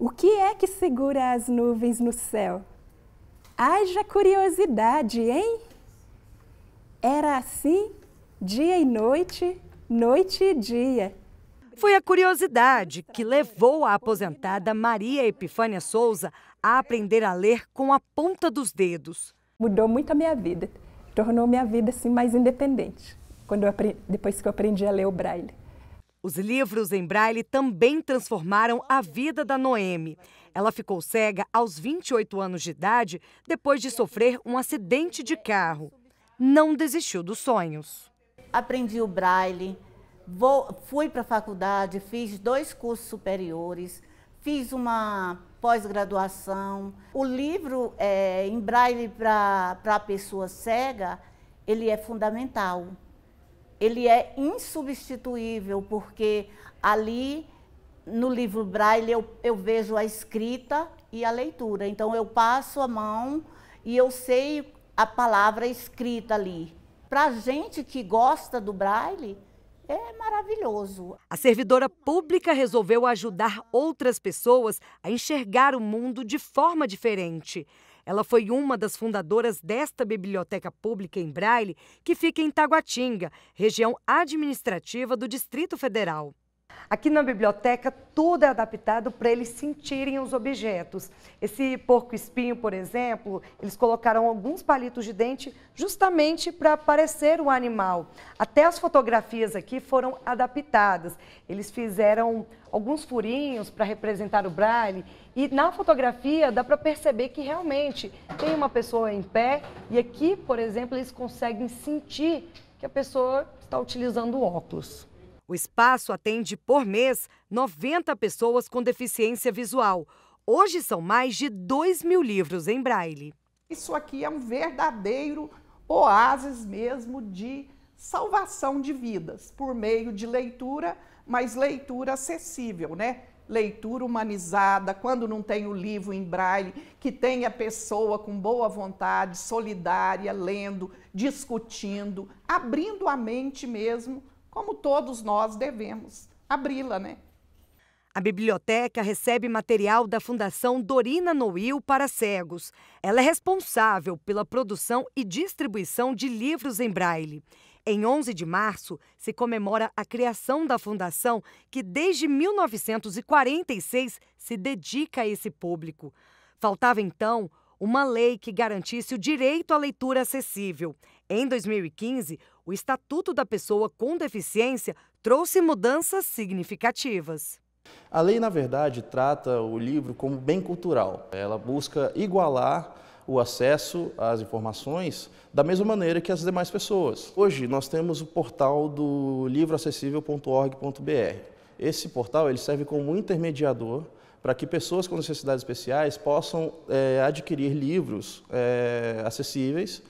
O que é que segura as nuvens no céu? Haja curiosidade, hein? Era assim dia e noite, noite e dia. Foi a curiosidade que levou a aposentada Maria Epifânia Souza a aprender a ler com a ponta dos dedos. Mudou muito a minha vida, tornou minha vida assim mais independente, quando eu, depois que eu aprendi a ler o braille. Os livros em braille também transformaram a vida da Noemi. Ela ficou cega aos 28 anos de idade depois de sofrer um acidente de carro. Não desistiu dos sonhos. Aprendi o braille, vou, fui para a faculdade, fiz dois cursos superiores, fiz uma pós-graduação. O livro é, em braille para a pessoa cega, ele é fundamental ele é insubstituível, porque ali no livro Braille eu, eu vejo a escrita e a leitura. Então eu passo a mão e eu sei a palavra escrita ali. Para gente que gosta do Braille, é maravilhoso. A servidora pública resolveu ajudar outras pessoas a enxergar o mundo de forma diferente. Ela foi uma das fundadoras desta biblioteca pública em Braille, que fica em Taguatinga, região administrativa do Distrito Federal. Aqui na biblioteca, tudo é adaptado para eles sentirem os objetos. Esse porco-espinho, por exemplo, eles colocaram alguns palitos de dente justamente para aparecer o animal. Até as fotografias aqui foram adaptadas. Eles fizeram alguns furinhos para representar o braille e na fotografia dá para perceber que realmente tem uma pessoa em pé e aqui, por exemplo, eles conseguem sentir que a pessoa está utilizando óculos. O espaço atende por mês 90 pessoas com deficiência visual. Hoje são mais de 2 mil livros em braille. Isso aqui é um verdadeiro oásis mesmo de salvação de vidas por meio de leitura, mas leitura acessível, né? leitura humanizada, quando não tem o livro em braille, que tenha pessoa com boa vontade, solidária, lendo, discutindo, abrindo a mente mesmo, como todos nós devemos abri-la, né? A biblioteca recebe material da Fundação Dorina Noil para cegos. Ela é responsável pela produção e distribuição de livros em braille. Em 11 de março, se comemora a criação da fundação que, desde 1946, se dedica a esse público. Faltava então uma lei que garantisse o direito à leitura acessível. Em 2015, o Estatuto da Pessoa com Deficiência trouxe mudanças significativas. A lei, na verdade, trata o livro como bem cultural. Ela busca igualar o acesso às informações da mesma maneira que as demais pessoas. Hoje nós temos o portal do livroacessível.org.br. Esse portal ele serve como intermediador para que pessoas com necessidades especiais possam é, adquirir livros é, acessíveis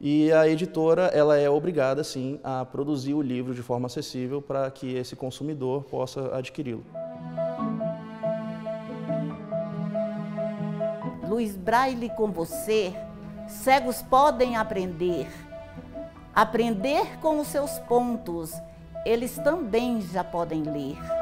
e a editora ela é obrigada sim a produzir o livro de forma acessível para que esse consumidor possa adquiri-lo. luz braille com você, cegos podem aprender. Aprender com os seus pontos, eles também já podem ler.